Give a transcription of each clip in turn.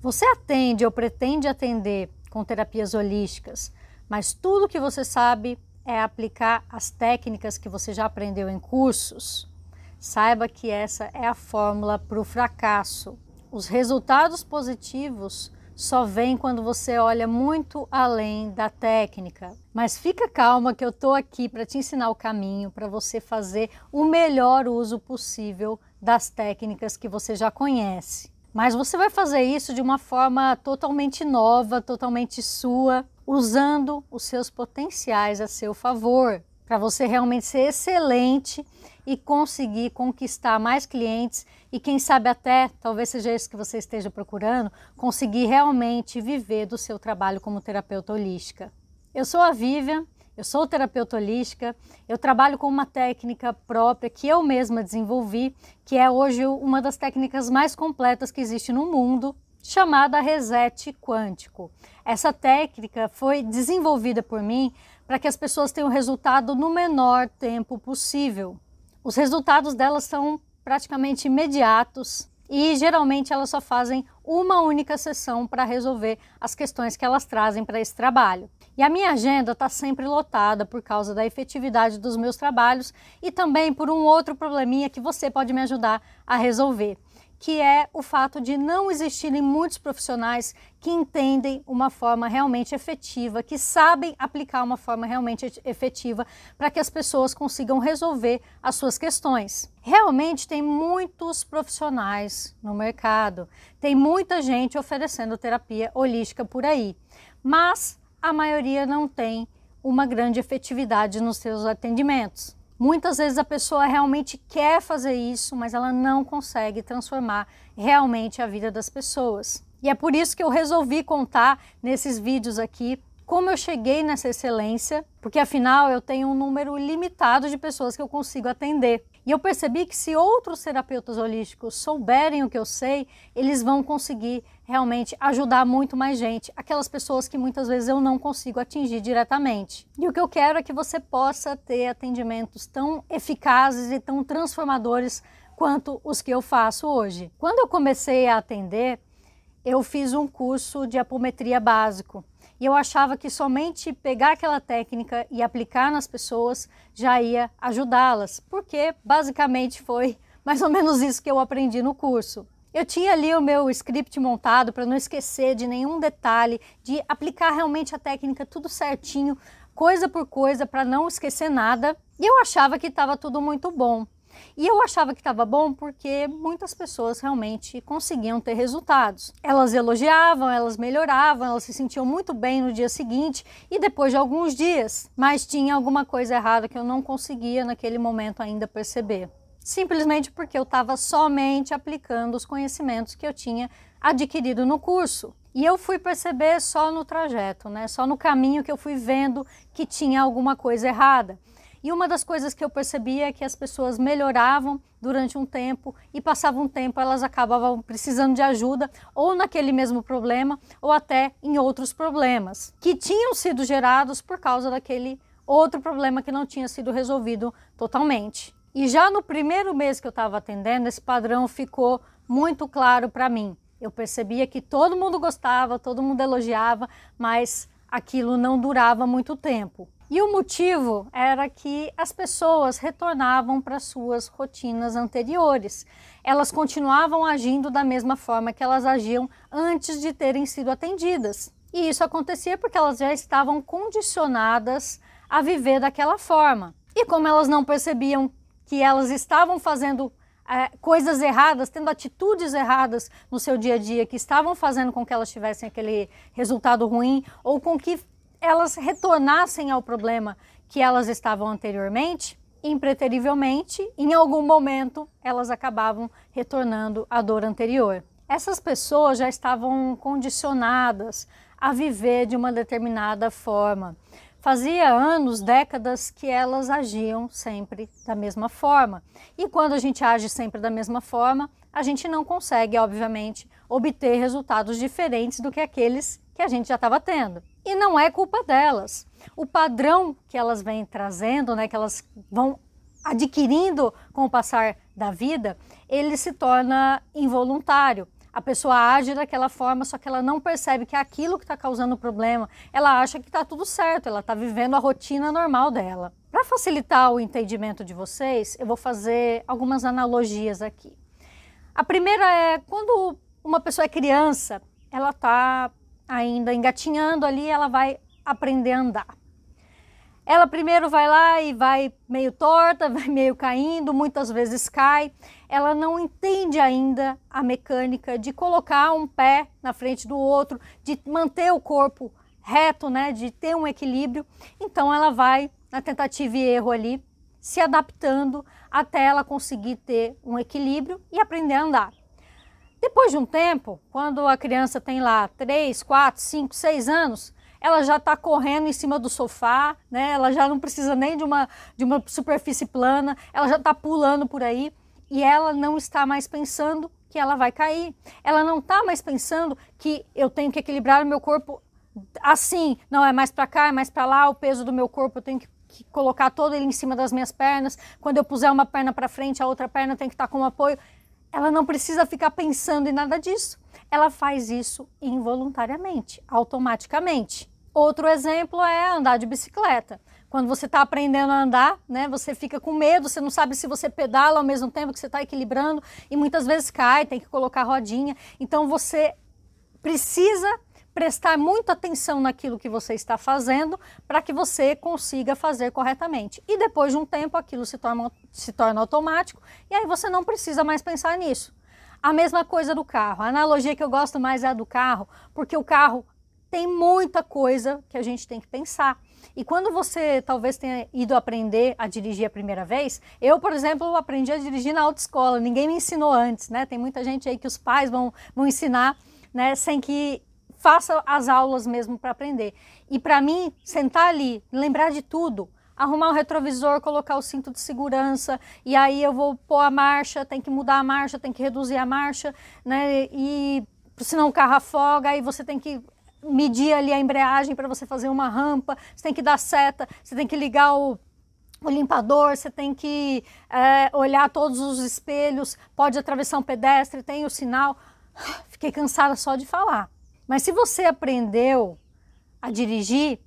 Você atende ou pretende atender com terapias holísticas, mas tudo que você sabe é aplicar as técnicas que você já aprendeu em cursos. Saiba que essa é a fórmula para o fracasso. Os resultados positivos só vêm quando você olha muito além da técnica. Mas fica calma que eu estou aqui para te ensinar o caminho para você fazer o melhor uso possível das técnicas que você já conhece. Mas você vai fazer isso de uma forma totalmente nova, totalmente sua, usando os seus potenciais a seu favor, para você realmente ser excelente e conseguir conquistar mais clientes e quem sabe até, talvez seja isso que você esteja procurando, conseguir realmente viver do seu trabalho como terapeuta holística. Eu sou a Vivian eu sou terapeuta holística, eu trabalho com uma técnica própria que eu mesma desenvolvi, que é hoje uma das técnicas mais completas que existe no mundo, chamada reset quântico. Essa técnica foi desenvolvida por mim para que as pessoas tenham resultado no menor tempo possível. Os resultados delas são praticamente imediatos e geralmente elas só fazem uma única sessão para resolver as questões que elas trazem para esse trabalho. E a minha agenda está sempre lotada por causa da efetividade dos meus trabalhos e também por um outro probleminha que você pode me ajudar a resolver, que é o fato de não existirem muitos profissionais que entendem uma forma realmente efetiva, que sabem aplicar uma forma realmente efetiva para que as pessoas consigam resolver as suas questões. Realmente tem muitos profissionais no mercado, tem muita gente oferecendo terapia holística por aí, mas a maioria não tem uma grande efetividade nos seus atendimentos. Muitas vezes a pessoa realmente quer fazer isso, mas ela não consegue transformar realmente a vida das pessoas. E é por isso que eu resolvi contar nesses vídeos aqui como eu cheguei nessa excelência, porque afinal eu tenho um número limitado de pessoas que eu consigo atender. E eu percebi que se outros terapeutas holísticos souberem o que eu sei, eles vão conseguir realmente ajudar muito mais gente, aquelas pessoas que muitas vezes eu não consigo atingir diretamente. E o que eu quero é que você possa ter atendimentos tão eficazes e tão transformadores quanto os que eu faço hoje. Quando eu comecei a atender, eu fiz um curso de apometria básico e eu achava que somente pegar aquela técnica e aplicar nas pessoas já ia ajudá-las, porque basicamente foi mais ou menos isso que eu aprendi no curso. Eu tinha ali o meu script montado para não esquecer de nenhum detalhe, de aplicar realmente a técnica tudo certinho, coisa por coisa, para não esquecer nada. E eu achava que estava tudo muito bom. E eu achava que estava bom porque muitas pessoas realmente conseguiam ter resultados. Elas elogiavam, elas melhoravam, elas se sentiam muito bem no dia seguinte e depois de alguns dias, mas tinha alguma coisa errada que eu não conseguia naquele momento ainda perceber simplesmente porque eu estava somente aplicando os conhecimentos que eu tinha adquirido no curso. E eu fui perceber só no trajeto, né? Só no caminho que eu fui vendo que tinha alguma coisa errada. E uma das coisas que eu percebia é que as pessoas melhoravam durante um tempo e passavam um tempo elas acabavam precisando de ajuda ou naquele mesmo problema ou até em outros problemas que tinham sido gerados por causa daquele outro problema que não tinha sido resolvido totalmente. E já no primeiro mês que eu estava atendendo, esse padrão ficou muito claro para mim. Eu percebia que todo mundo gostava, todo mundo elogiava, mas aquilo não durava muito tempo. E o motivo era que as pessoas retornavam para suas rotinas anteriores. Elas continuavam agindo da mesma forma que elas agiam antes de terem sido atendidas. E isso acontecia porque elas já estavam condicionadas a viver daquela forma. E como elas não percebiam que elas estavam fazendo é, coisas erradas, tendo atitudes erradas no seu dia a dia, que estavam fazendo com que elas tivessem aquele resultado ruim ou com que elas retornassem ao problema que elas estavam anteriormente, impreterivelmente, em algum momento elas acabavam retornando à dor anterior. Essas pessoas já estavam condicionadas a viver de uma determinada forma. Fazia anos, décadas que elas agiam sempre da mesma forma. E quando a gente age sempre da mesma forma, a gente não consegue, obviamente, obter resultados diferentes do que aqueles que a gente já estava tendo. E não é culpa delas. O padrão que elas vêm trazendo, né, que elas vão adquirindo com o passar da vida, ele se torna involuntário a pessoa age daquela forma, só que ela não percebe que é aquilo que está causando o problema. Ela acha que está tudo certo, ela está vivendo a rotina normal dela. Para facilitar o entendimento de vocês, eu vou fazer algumas analogias aqui. A primeira é quando uma pessoa é criança, ela está ainda engatinhando ali, ela vai aprender a andar ela primeiro vai lá e vai meio torta, vai meio caindo, muitas vezes cai. Ela não entende ainda a mecânica de colocar um pé na frente do outro, de manter o corpo reto, né, de ter um equilíbrio. Então ela vai na tentativa e erro ali, se adaptando até ela conseguir ter um equilíbrio e aprender a andar. Depois de um tempo, quando a criança tem lá 3, 4, 5, 6 anos, ela já está correndo em cima do sofá, né? Ela já não precisa nem de uma, de uma superfície plana, ela já está pulando por aí e ela não está mais pensando que ela vai cair. Ela não está mais pensando que eu tenho que equilibrar o meu corpo assim, não é mais para cá, é mais para lá, o peso do meu corpo eu tenho que que colocar todo ele em cima das minhas pernas. Quando eu puser uma perna para frente, a outra perna tem que estar tá com apoio. Ela não precisa ficar pensando em nada disso ela faz isso involuntariamente, automaticamente. Outro exemplo é andar de bicicleta. Quando você está aprendendo a andar, né, você fica com medo, você não sabe se você pedala ao mesmo tempo que você está equilibrando e muitas vezes cai, tem que colocar rodinha. Então você precisa prestar muita atenção naquilo que você está fazendo para que você consiga fazer corretamente. E depois de um tempo aquilo se torna, se torna automático e aí você não precisa mais pensar nisso. A mesma coisa do carro. A analogia que eu gosto mais é a do carro, porque o carro tem muita coisa que a gente tem que pensar. E quando você talvez tenha ido aprender a dirigir a primeira vez, eu, por exemplo, aprendi a dirigir na autoescola, ninguém me ensinou antes, né? Tem muita gente aí que os pais vão, vão ensinar, né, sem que faça as aulas mesmo para aprender. E para mim, sentar ali, lembrar de tudo, arrumar o retrovisor, colocar o cinto de segurança, e aí eu vou pôr a marcha, tem que mudar a marcha, tem que reduzir a marcha, né? E senão o carro afoga, aí você tem que medir ali a embreagem para você fazer uma rampa, você tem que dar seta, você tem que ligar o o limpador, você tem que é, olhar todos os espelhos, pode atravessar um pedestre, tem o sinal. Fiquei cansada só de falar. Mas se você aprendeu a dirigir,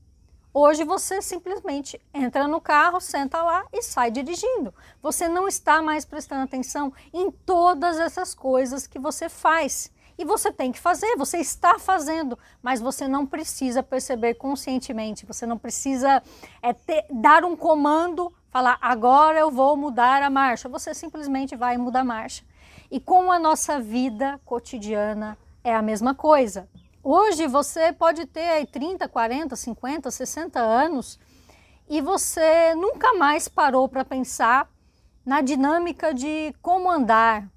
Hoje você simplesmente entra no carro, senta lá e sai dirigindo. Você não está mais prestando atenção em todas essas coisas que você faz. E você tem que fazer, você está fazendo, mas você não precisa perceber conscientemente, você não precisa é, ter, dar um comando, falar agora eu vou mudar a marcha. Você simplesmente vai mudar a marcha. E com a nossa vida cotidiana é a mesma coisa. Hoje você pode ter aí 30, 40, 50, 60 anos e você nunca mais parou para pensar na dinâmica de como andar,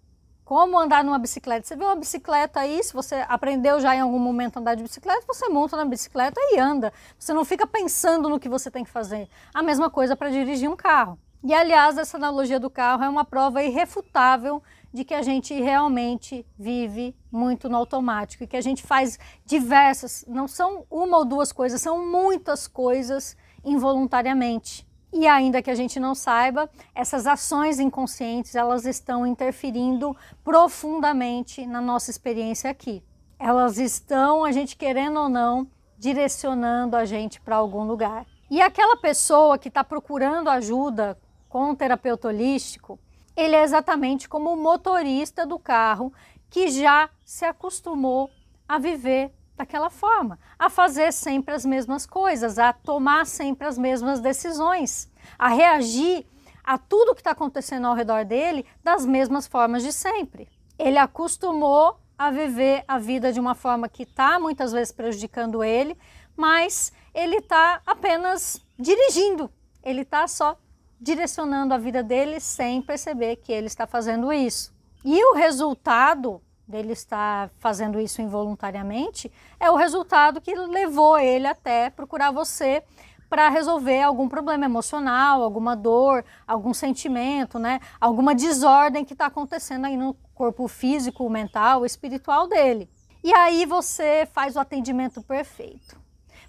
como andar numa bicicleta. Você vê uma bicicleta aí, se você aprendeu já em algum momento a andar de bicicleta, você monta na bicicleta e anda. Você não fica pensando no que você tem que fazer. A mesma coisa para dirigir um carro. E aliás, essa analogia do carro é uma prova irrefutável de que a gente realmente vive muito no automático e que a gente faz diversas, não são uma ou duas coisas, são muitas coisas involuntariamente. E ainda que a gente não saiba, essas ações inconscientes, elas estão interferindo profundamente na nossa experiência aqui. Elas estão, a gente querendo ou não, direcionando a gente para algum lugar. E aquela pessoa que está procurando ajuda com um terapeuta holístico, ele é exatamente como o motorista do carro que já se acostumou a viver daquela forma, a fazer sempre as mesmas coisas, a tomar sempre as mesmas decisões, a reagir a tudo que está acontecendo ao redor dele das mesmas formas de sempre. Ele acostumou a viver a vida de uma forma que está muitas vezes prejudicando ele, mas ele está apenas dirigindo, ele está só direcionando a vida dele sem perceber que ele está fazendo isso. E o resultado dele estar fazendo isso involuntariamente é o resultado que levou ele até procurar você para resolver algum problema emocional, alguma dor, algum sentimento, né? Alguma desordem que está acontecendo aí no corpo físico, mental, espiritual dele. E aí você faz o atendimento perfeito.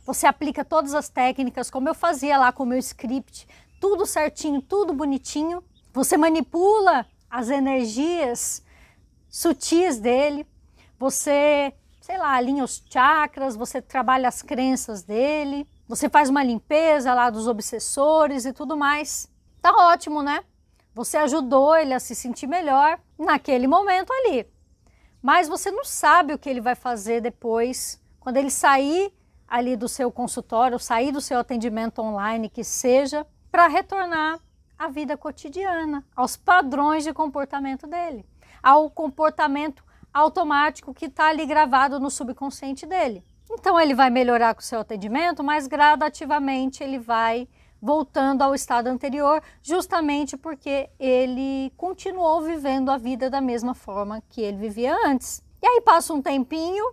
Você aplica todas as técnicas, como eu fazia lá com o meu script, tudo certinho, tudo bonitinho. Você manipula as energias sutis dele, você, sei lá, alinha os chakras, você trabalha as crenças dele, você faz uma limpeza lá dos obsessores e tudo mais. Tá ótimo, né? Você ajudou ele a se sentir melhor naquele momento ali. Mas você não sabe o que ele vai fazer depois, quando ele sair ali do seu consultório, sair do seu atendimento online, que seja para retornar à vida cotidiana, aos padrões de comportamento dele, ao comportamento automático que está ali gravado no subconsciente dele. Então ele vai melhorar com o seu atendimento, mas gradativamente ele vai voltando ao estado anterior, justamente porque ele continuou vivendo a vida da mesma forma que ele vivia antes. E aí passa um tempinho,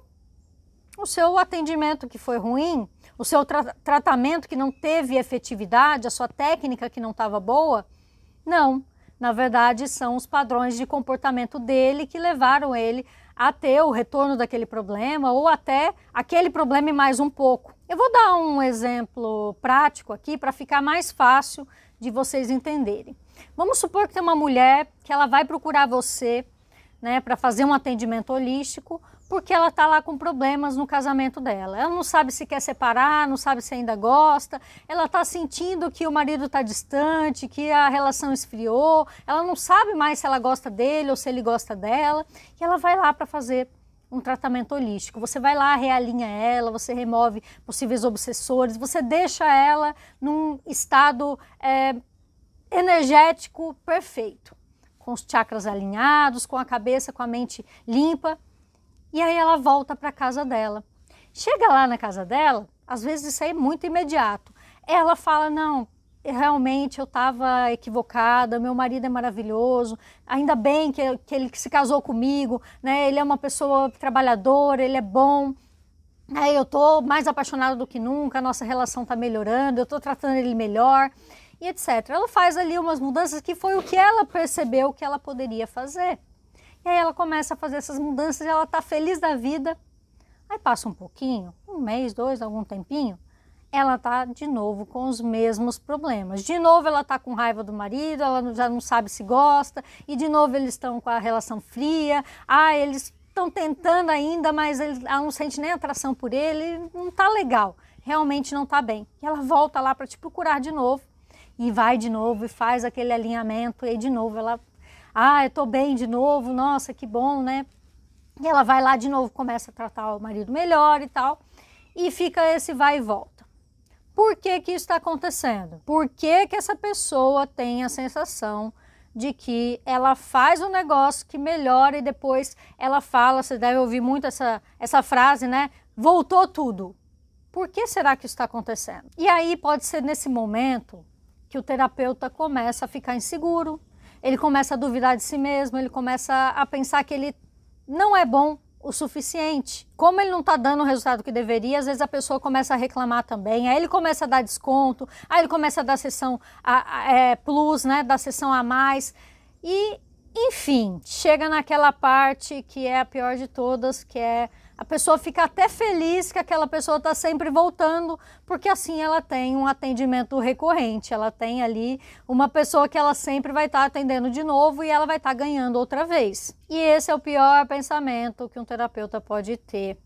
o seu atendimento que foi ruim, o seu tra tratamento que não teve efetividade, a sua técnica que não estava boa? Não. Na verdade, são os padrões de comportamento dele que levaram ele a ter o retorno daquele problema ou até aquele problema e mais um pouco. Eu vou dar um exemplo prático aqui para ficar mais fácil de vocês entenderem. Vamos supor que tem uma mulher que ela vai procurar você né, para fazer um atendimento holístico porque ela está lá com problemas no casamento dela. Ela não sabe se quer separar, não sabe se ainda gosta, ela está sentindo que o marido está distante, que a relação esfriou, ela não sabe mais se ela gosta dele ou se ele gosta dela, e ela vai lá para fazer um tratamento holístico. Você vai lá, realinha ela, você remove possíveis obsessores, você deixa ela num estado é, energético perfeito, com os chakras alinhados, com a cabeça, com a mente limpa e aí ela volta para casa dela. Chega lá na casa dela, às vezes isso é muito imediato. Ela fala: "Não, realmente eu estava equivocada, meu marido é maravilhoso, ainda bem que, que ele se casou comigo, né? Ele é uma pessoa trabalhadora, ele é bom. Eu estou mais apaixonada do que nunca, a nossa relação está melhorando, eu estou tratando ele melhor e etc. Ela faz ali umas mudanças que foi o que ela percebeu que ela poderia fazer. E aí ela começa a fazer essas mudanças e ela está feliz da vida. Aí passa um pouquinho, um mês, dois, algum tempinho, ela tá de novo com os mesmos problemas. De novo ela tá com raiva do marido, ela já não sabe se gosta, e de novo eles estão com a relação fria. Ah, eles estão tentando ainda, mas ele, ela não sente nem atração por ele, não tá legal. Realmente não tá bem. E ela volta lá para te procurar de novo e vai de novo e faz aquele alinhamento e de novo ela ah, eu tô bem de novo, nossa, que bom, né? E ela vai lá de novo, começa a tratar o marido melhor e tal, e fica esse vai e volta. Por que que isso está acontecendo? Por que que essa pessoa tem a sensação de que ela faz um negócio que melhora e depois ela fala, você deve ouvir muito essa, essa frase, né? Voltou tudo. Por que será que isso está acontecendo? E aí pode ser nesse momento que o terapeuta começa a ficar inseguro, ele começa a duvidar de si mesmo, ele começa a pensar que ele não é bom o suficiente. Como ele não está dando o resultado que deveria, às vezes a pessoa começa a reclamar também, aí ele começa a dar desconto, aí ele começa a dar sessão a, a, é, plus, né, da sessão a mais, e enfim, chega naquela parte que é a pior de todas, que é a pessoa fica até feliz que aquela pessoa está sempre voltando, porque assim ela tem um atendimento recorrente, ela tem ali uma pessoa que ela sempre vai estar tá atendendo de novo e ela vai estar tá ganhando outra vez. E esse é o pior pensamento que um terapeuta pode ter.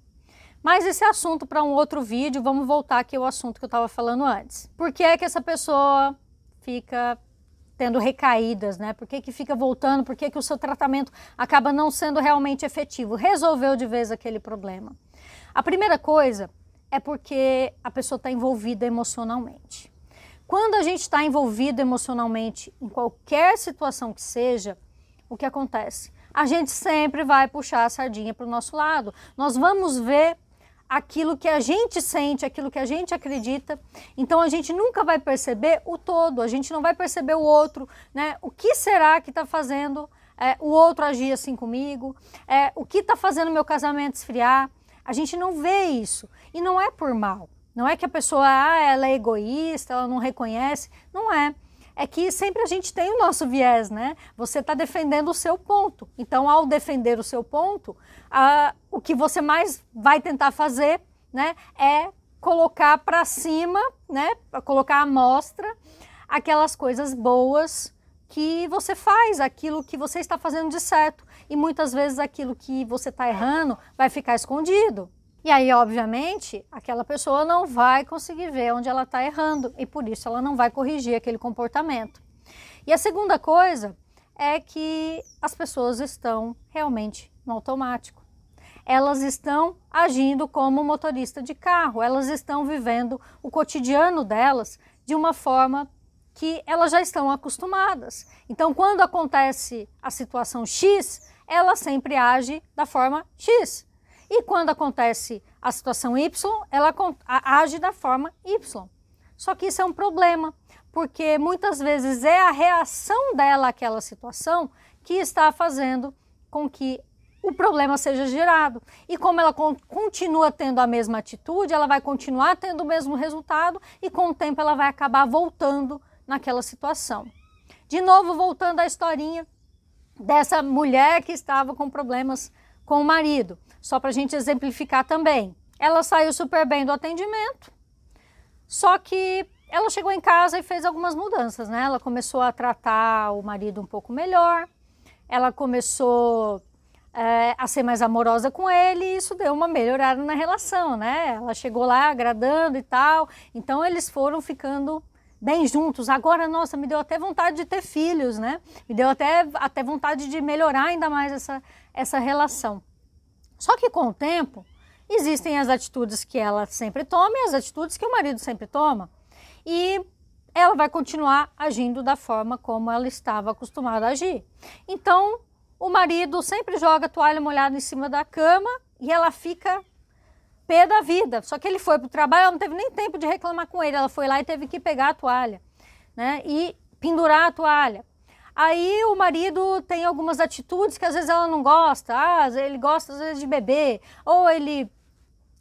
Mas esse assunto para um outro vídeo, vamos voltar aqui ao assunto que eu estava falando antes. Por que é que essa pessoa fica tendo recaídas, né? Por que, que fica voltando? Por que, que o seu tratamento acaba não sendo realmente efetivo? Resolveu de vez aquele problema. A primeira coisa é porque a pessoa está envolvida emocionalmente. Quando a gente está envolvido emocionalmente em qualquer situação que seja, o que acontece? A gente sempre vai puxar a sardinha para o nosso lado. Nós vamos ver aquilo que a gente sente, aquilo que a gente acredita. Então a gente nunca vai perceber o todo, a gente não vai perceber o outro, né? O que será que está fazendo é, o outro agir assim comigo? É, o que está fazendo meu casamento esfriar? A gente não vê isso e não é por mal. Não é que a pessoa, ah, ela é egoísta, ela não reconhece. Não é é que sempre a gente tem o nosso viés, né? Você está defendendo o seu ponto. Então, ao defender o seu ponto, o que você mais vai tentar fazer, né, é colocar para cima, né, colocar à mostra aquelas coisas boas que você faz, aquilo que você está fazendo de certo. E muitas vezes aquilo que você está errando vai ficar escondido. E aí, obviamente, aquela pessoa não vai conseguir ver onde ela está errando e por isso ela não vai corrigir aquele comportamento. E a segunda coisa é que as pessoas estão realmente no automático. Elas estão agindo como motorista de carro, elas estão vivendo o cotidiano delas de uma forma que elas já estão acostumadas. Então, quando acontece a situação X, ela sempre age da forma X. E quando acontece a situação Y, ela age da forma Y. Só que isso é um problema, porque muitas vezes é a reação dela àquela situação que está fazendo com que o problema seja gerado. E como ela continua tendo a mesma atitude, ela vai continuar tendo o mesmo resultado e com o tempo ela vai acabar voltando naquela situação. De novo, voltando à historinha dessa mulher que estava com problemas com o marido. Só para a gente exemplificar também. Ela saiu super bem do atendimento, só que ela chegou em casa e fez algumas mudanças, né? Ela começou a tratar o marido um pouco melhor, ela começou é, a ser mais amorosa com ele e isso deu uma melhorada na relação, né? Ela chegou lá agradando e tal, então eles foram ficando bem juntos. Agora, nossa, me deu até vontade de ter filhos, né? Me deu até, até vontade de melhorar ainda mais essa, essa relação. Só que com o tempo, existem as atitudes que ela sempre toma e as atitudes que o marido sempre toma. E ela vai continuar agindo da forma como ela estava acostumada a agir. Então, o marido sempre joga a toalha molhada em cima da cama e ela fica pé da vida. Só que ele foi para o trabalho, ela não teve nem tempo de reclamar com ele. Ela foi lá e teve que pegar a toalha, né? E pendurar a toalha. Aí o marido tem algumas atitudes que às vezes ela não gosta. Ah, ele gosta às vezes de beber, ou ele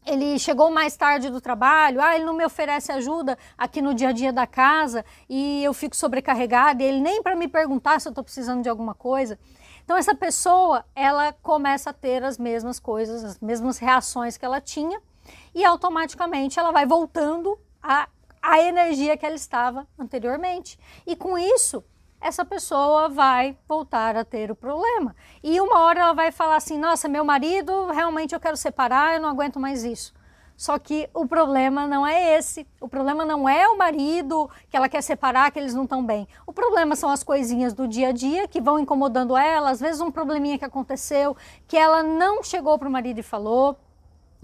ele chegou mais tarde do trabalho, ah, ele não me oferece ajuda aqui no dia a dia da casa e eu fico sobrecarregada, ele nem para me perguntar se eu estou precisando de alguma coisa. Então essa pessoa, ela começa a ter as mesmas coisas, as mesmas reações que ela tinha e automaticamente ela vai voltando a a energia que ela estava anteriormente. E com isso, essa pessoa vai voltar a ter o problema. E uma hora ela vai falar assim: nossa, meu marido, realmente eu quero separar, eu não aguento mais isso. Só que o problema não é esse. O problema não é o marido que ela quer separar, que eles não estão bem. O problema são as coisinhas do dia a dia que vão incomodando ela, às vezes um probleminha que aconteceu, que ela não chegou para o marido e falou.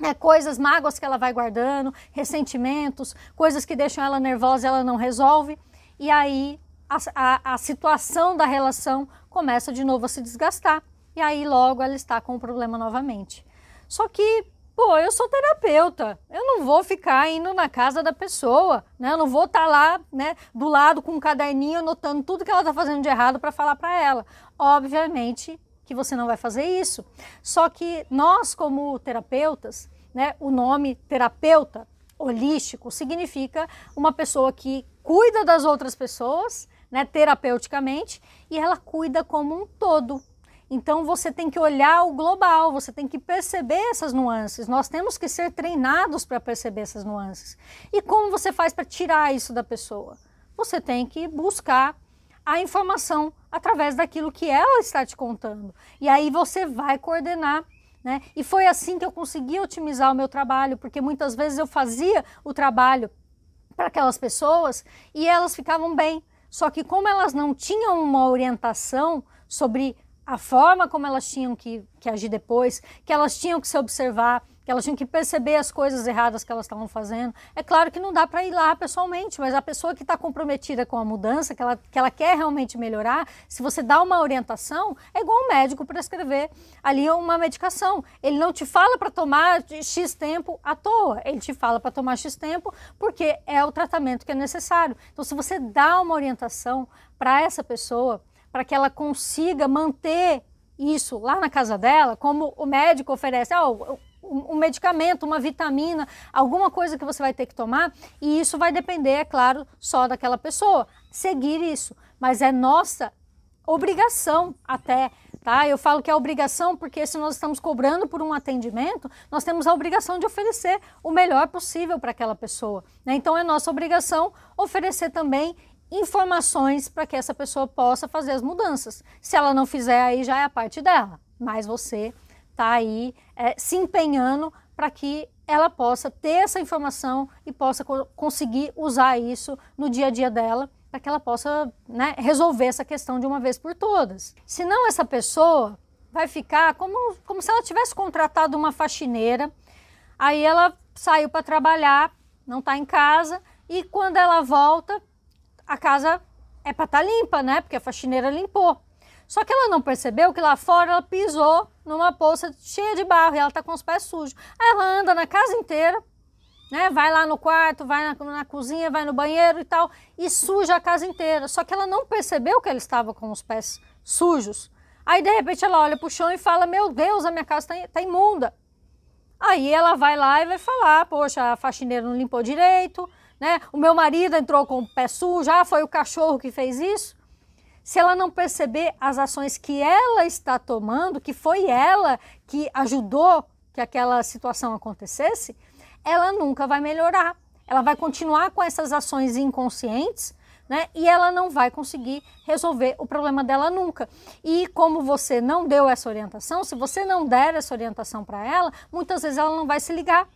É, coisas, mágoas que ela vai guardando, ressentimentos, coisas que deixam ela nervosa e ela não resolve. E aí a, a, a situação da relação começa de novo a se desgastar. E aí logo ela está com o problema novamente. Só que Pô, eu sou terapeuta, eu não vou ficar indo na casa da pessoa, né? Eu não vou estar tá lá, né, do lado com um caderninho anotando tudo que ela está fazendo de errado para falar para ela. Obviamente que você não vai fazer isso. Só que nós, como terapeutas, né, o nome terapeuta holístico significa uma pessoa que cuida das outras pessoas, né, terapeuticamente, e ela cuida como um todo. Então você tem que olhar o global, você tem que perceber essas nuances. Nós temos que ser treinados para perceber essas nuances. E como você faz para tirar isso da pessoa? Você tem que buscar a informação através daquilo que ela está te contando. E aí você vai coordenar né? E foi assim que eu consegui otimizar o meu trabalho, porque muitas vezes eu fazia o trabalho para aquelas pessoas e elas ficavam bem. Só que como elas não tinham uma orientação sobre a forma como elas tinham que, que agir depois, que elas tinham que se observar, que elas tinham que perceber as coisas erradas que elas estavam fazendo. É claro que não dá para ir lá pessoalmente, mas a pessoa que está comprometida com a mudança, que ela, que ela quer realmente melhorar, se você dá uma orientação, é igual um médico prescrever ali uma medicação. Ele não te fala para tomar X tempo à toa, ele te fala para tomar X tempo porque é o tratamento que é necessário. Então, se você dá uma orientação para essa pessoa, para que ela consiga manter isso lá na casa dela, como o médico oferece, oh, um medicamento, uma vitamina, alguma coisa que você vai ter que tomar, e isso vai depender, é claro, só daquela pessoa. Seguir isso, mas é nossa obrigação até, tá? Eu falo que é obrigação porque se nós estamos cobrando por um atendimento, nós temos a obrigação de oferecer o melhor possível para aquela pessoa, né? Então é nossa obrigação oferecer também informações para que essa pessoa possa fazer as mudanças. Se ela não fizer, aí já é a parte dela, mas você está aí é, se empenhando para que ela possa ter essa informação e possa co conseguir usar isso no dia a dia dela para que ela possa né, resolver essa questão de uma vez por todas. Senão essa pessoa vai ficar como, como se ela tivesse contratado uma faxineira, aí ela saiu para trabalhar, não está em casa, e quando ela volta, a casa é para estar tá limpa, né? Porque a faxineira limpou. Só que ela não percebeu que lá fora ela pisou numa poça cheia de barro e ela está com os pés sujos. Aí ela anda na casa inteira, né? Vai lá no quarto, vai na, na cozinha, vai no banheiro e tal, e suja a casa inteira. Só que ela não percebeu que ela estava com os pés sujos. Aí de repente ela olha para o chão e fala: Meu Deus, a minha casa está tá imunda. Aí ela vai lá e vai falar: Poxa, a faxineira não limpou direito, né? O meu marido entrou com o pé sujo, já ah, foi o cachorro que fez isso. Se ela não perceber as ações que ela está tomando, que foi ela que ajudou que aquela situação acontecesse, ela nunca vai melhorar. Ela vai continuar com essas ações inconscientes, né? E ela não vai conseguir resolver o problema dela nunca. E como você não deu essa orientação, se você não der essa orientação para ela, muitas vezes ela não vai se ligar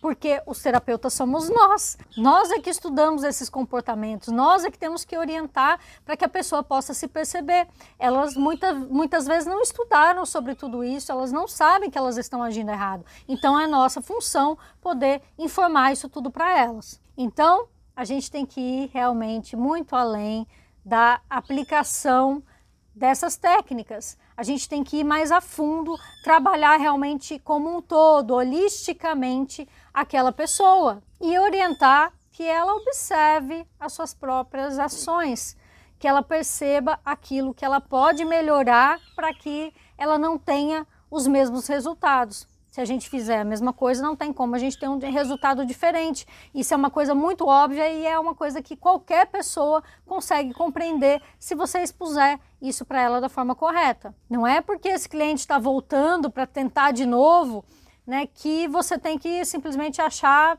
porque os terapeutas somos nós. Nós é que estudamos esses comportamentos, nós é que temos que orientar para que a pessoa possa se perceber. Elas muita, muitas vezes não estudaram sobre tudo isso, elas não sabem que elas estão agindo errado. Então é nossa função poder informar isso tudo para elas. Então a gente tem que ir realmente muito além da aplicação dessas técnicas. A gente tem que ir mais a fundo, trabalhar realmente como um todo, holisticamente, aquela pessoa e orientar que ela observe as suas próprias ações, que ela perceba aquilo que ela pode melhorar para que ela não tenha os mesmos resultados. Se a gente fizer a mesma coisa, não tem como a gente ter um resultado diferente. Isso é uma coisa muito óbvia e é uma coisa que qualquer pessoa consegue compreender se você expuser isso para ela da forma correta. Não é porque esse cliente está voltando para tentar de novo, né, que você tem que simplesmente achar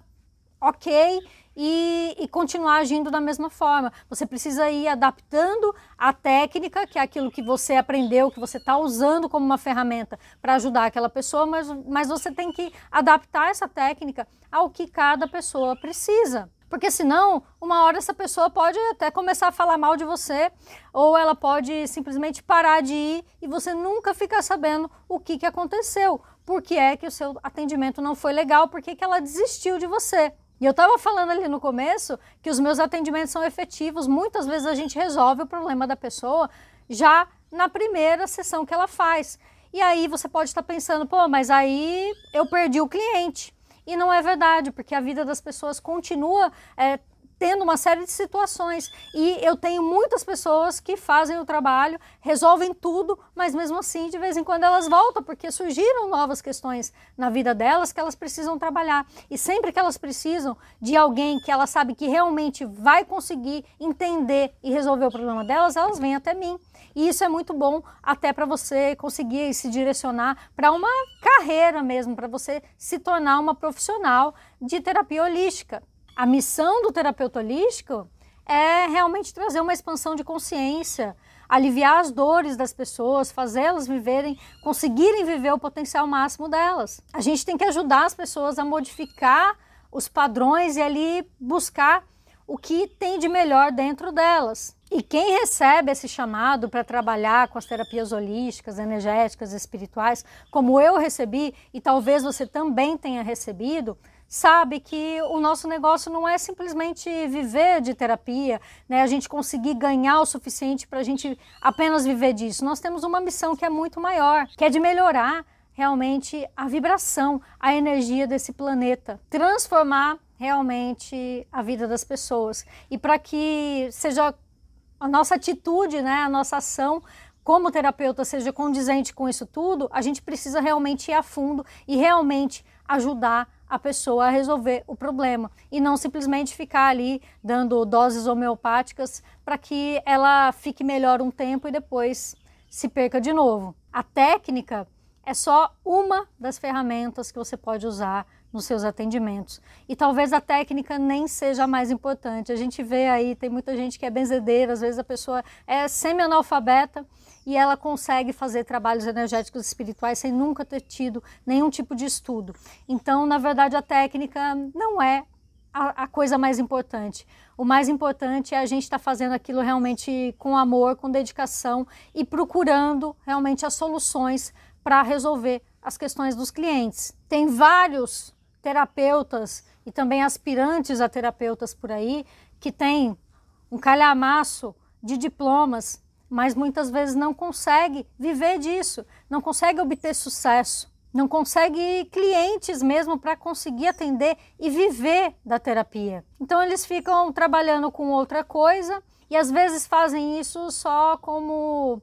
ok e, e, continuar agindo da mesma forma. Você precisa ir adaptando a técnica, que é aquilo que você aprendeu, que você está usando como uma ferramenta para ajudar aquela pessoa, mas, mas você tem que adaptar essa técnica ao que cada pessoa precisa. Porque senão, uma hora essa pessoa pode até começar a falar mal de você, ou ela pode simplesmente parar de ir e você nunca ficar sabendo o que, que aconteceu. Por que é que o seu atendimento não foi legal, por que, que ela desistiu de você. E eu estava falando ali no começo que os meus atendimentos são efetivos. Muitas vezes a gente resolve o problema da pessoa já na primeira sessão que ela faz. E aí você pode estar tá pensando, pô, mas aí eu perdi o cliente. E não é verdade, porque a vida das pessoas continua é, tendo uma série de situações. E eu tenho muitas pessoas que fazem o trabalho, resolvem tudo, mas mesmo assim, de vez em quando elas voltam, porque surgiram novas questões na vida delas que elas precisam trabalhar. E sempre que elas precisam de alguém que ela sabe que realmente vai conseguir entender e resolver o problema delas, elas vêm até mim. E isso é muito bom até para você conseguir se direcionar para uma carreira mesmo, para você se tornar uma profissional de terapia holística a missão do terapeuta holístico é realmente trazer uma expansão de consciência, aliviar as dores das pessoas, fazê-las viverem, conseguirem viver o potencial máximo delas. A gente tem que ajudar as pessoas a modificar os padrões e ali buscar o que tem de melhor dentro delas. E quem recebe esse chamado para trabalhar com as terapias holísticas, energéticas, espirituais, como eu recebi e talvez você também tenha recebido, sabe que o nosso negócio não é simplesmente viver de terapia, né? A gente conseguir ganhar o suficiente para a gente apenas viver disso. Nós temos uma missão que é muito maior, que é de melhorar realmente a vibração, a energia desse planeta, transformar realmente a vida das pessoas e para que seja a nossa atitude, né, a nossa ação como terapeuta seja condizente com isso tudo, a gente precisa realmente ir a fundo e realmente ajudar a pessoa a resolver o problema e não simplesmente ficar ali dando doses homeopáticas para que ela fique melhor um tempo e depois se perca de novo. A técnica é só uma das ferramentas que você pode usar nos seus atendimentos. E talvez a técnica nem seja a mais importante. A gente vê aí, tem muita gente que é benzedeira, às vezes a pessoa é semi-analfabeta e ela consegue fazer trabalhos energéticos espirituais sem nunca ter tido nenhum tipo de estudo. Então, na verdade, a técnica não é a, a coisa mais importante. O mais importante é a gente estar tá fazendo aquilo realmente com amor, com dedicação e procurando realmente as soluções para resolver as questões dos clientes. Tem vários terapeutas e também aspirantes a terapeutas por aí que têm um calhamaço de diplomas mas muitas vezes não consegue viver disso, não consegue obter sucesso, não consegue clientes mesmo para conseguir atender e viver da terapia. Então eles ficam trabalhando com outra coisa e às vezes fazem isso só como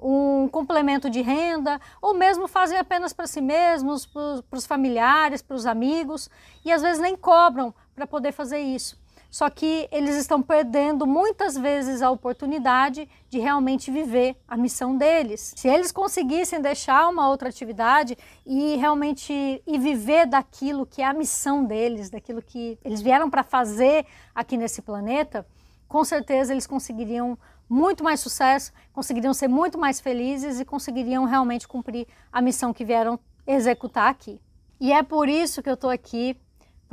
um complemento de renda, ou mesmo fazem apenas para si mesmos, para os familiares, para os amigos, e às vezes nem cobram para poder fazer isso só que eles estão perdendo muitas vezes a oportunidade de realmente viver a missão deles. Se eles conseguissem deixar uma outra atividade e realmente e viver daquilo que é a missão deles, daquilo que eles vieram para fazer aqui nesse planeta, com certeza eles conseguiriam muito mais sucesso, conseguiriam ser muito mais felizes e conseguiriam realmente cumprir a missão que vieram executar aqui. E é por isso que eu estou aqui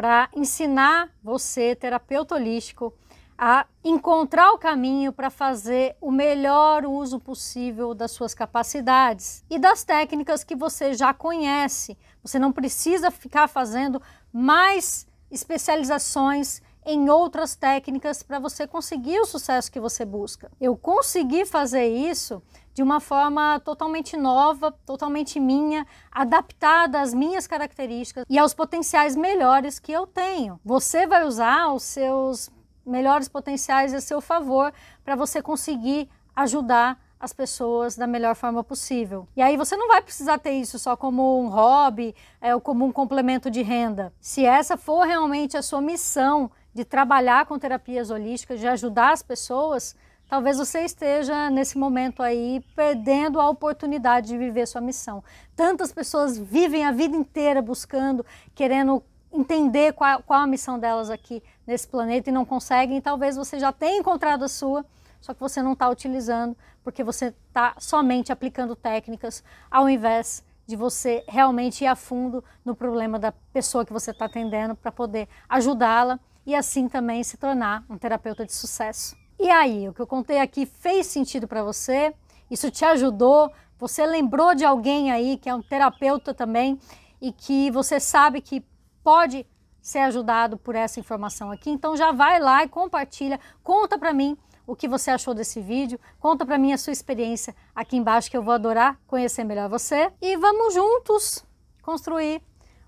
para ensinar você, terapeuta holístico, a encontrar o caminho para fazer o melhor uso possível das suas capacidades e das técnicas que você já conhece. Você não precisa ficar fazendo mais especializações em outras técnicas para você conseguir o sucesso que você busca. Eu consegui fazer isso de uma forma totalmente nova, totalmente minha, adaptada às minhas características e aos potenciais melhores que eu tenho. Você vai usar os seus melhores potenciais a seu favor para você conseguir ajudar as pessoas da melhor forma possível. E aí você não vai precisar ter isso só como um hobby é, ou como um complemento de renda. Se essa for realmente a sua missão de trabalhar com terapias holísticas, de ajudar as pessoas, talvez você esteja nesse momento aí perdendo a oportunidade de viver sua missão. Tantas pessoas vivem a vida inteira buscando, querendo entender qual, qual a missão delas aqui nesse planeta e não conseguem. E talvez você já tenha encontrado a sua, só que você não está utilizando, porque você está somente aplicando técnicas ao invés de você realmente ir a fundo no problema da pessoa que você está atendendo para poder ajudá-la e assim também se tornar um terapeuta de sucesso. E aí, o que eu contei aqui fez sentido para você? Isso te ajudou? Você lembrou de alguém aí que é um terapeuta também e que você sabe que pode ser ajudado por essa informação aqui? Então já vai lá e compartilha, conta para mim o que você achou desse vídeo, conta para mim a sua experiência aqui embaixo que eu vou adorar conhecer melhor você e vamos juntos construir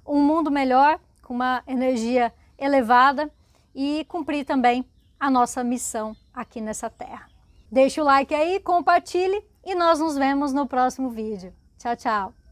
um mundo melhor com uma energia elevada e cumprir também a nossa missão aqui nessa terra. Deixe o like aí, compartilhe e nós nos vemos no próximo vídeo. Tchau, tchau!